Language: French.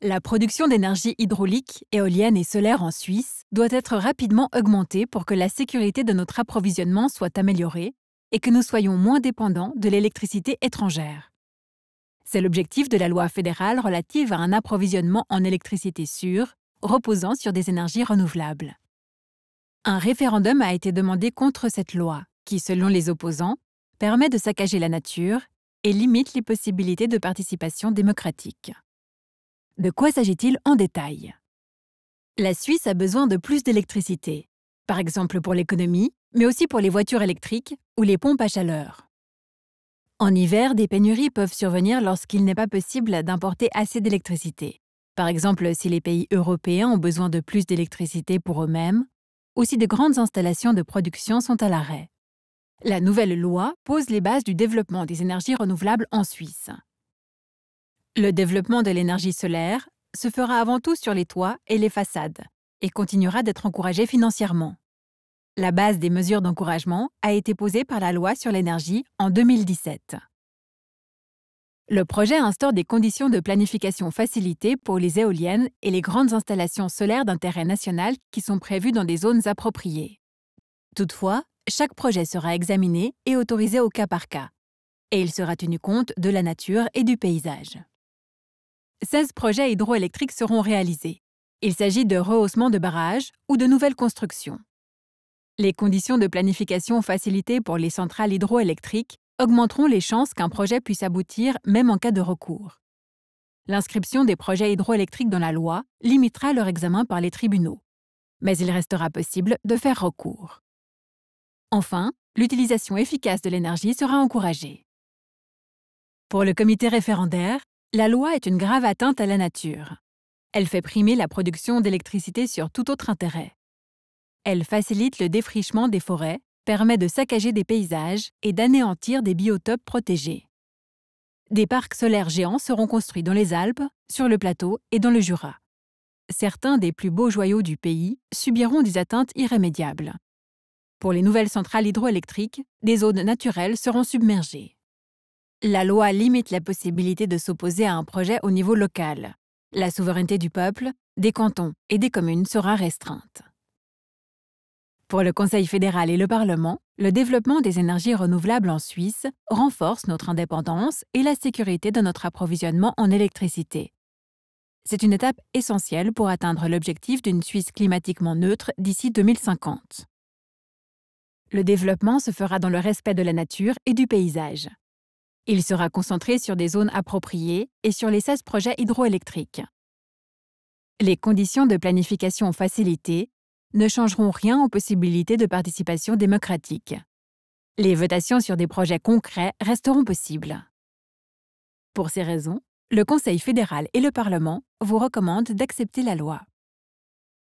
La production d'énergie hydraulique, éolienne et solaire en Suisse doit être rapidement augmentée pour que la sécurité de notre approvisionnement soit améliorée et que nous soyons moins dépendants de l'électricité étrangère. C'est l'objectif de la loi fédérale relative à un approvisionnement en électricité sûre, reposant sur des énergies renouvelables. Un référendum a été demandé contre cette loi, qui, selon les opposants, permet de saccager la nature et limite les possibilités de participation démocratique. De quoi s'agit-il en détail La Suisse a besoin de plus d'électricité, par exemple pour l'économie, mais aussi pour les voitures électriques ou les pompes à chaleur. En hiver, des pénuries peuvent survenir lorsqu'il n'est pas possible d'importer assez d'électricité. Par exemple, si les pays européens ont besoin de plus d'électricité pour eux-mêmes, ou si de grandes installations de production sont à l'arrêt. La nouvelle loi pose les bases du développement des énergies renouvelables en Suisse. Le développement de l'énergie solaire se fera avant tout sur les toits et les façades et continuera d'être encouragé financièrement. La base des mesures d'encouragement a été posée par la loi sur l'énergie en 2017. Le projet instaure des conditions de planification facilitées pour les éoliennes et les grandes installations solaires d'intérêt national qui sont prévues dans des zones appropriées. Toutefois, chaque projet sera examiné et autorisé au cas par cas, et il sera tenu compte de la nature et du paysage. 16 projets hydroélectriques seront réalisés. Il s'agit de rehaussements de barrages ou de nouvelles constructions. Les conditions de planification facilitées pour les centrales hydroélectriques augmenteront les chances qu'un projet puisse aboutir même en cas de recours. L'inscription des projets hydroélectriques dans la loi limitera leur examen par les tribunaux, mais il restera possible de faire recours. Enfin, l'utilisation efficace de l'énergie sera encouragée. Pour le comité référendaire, la loi est une grave atteinte à la nature. Elle fait primer la production d'électricité sur tout autre intérêt. Elle facilite le défrichement des forêts, permet de saccager des paysages et d'anéantir des biotopes protégés. Des parcs solaires géants seront construits dans les Alpes, sur le plateau et dans le Jura. Certains des plus beaux joyaux du pays subiront des atteintes irrémédiables. Pour les nouvelles centrales hydroélectriques, des zones naturelles seront submergées. La loi limite la possibilité de s'opposer à un projet au niveau local. La souveraineté du peuple, des cantons et des communes sera restreinte. Pour le Conseil fédéral et le Parlement, le développement des énergies renouvelables en Suisse renforce notre indépendance et la sécurité de notre approvisionnement en électricité. C'est une étape essentielle pour atteindre l'objectif d'une Suisse climatiquement neutre d'ici 2050. Le développement se fera dans le respect de la nature et du paysage. Il sera concentré sur des zones appropriées et sur les 16 projets hydroélectriques. Les conditions de planification facilitées ne changeront rien aux possibilités de participation démocratique. Les votations sur des projets concrets resteront possibles. Pour ces raisons, le Conseil fédéral et le Parlement vous recommandent d'accepter la loi.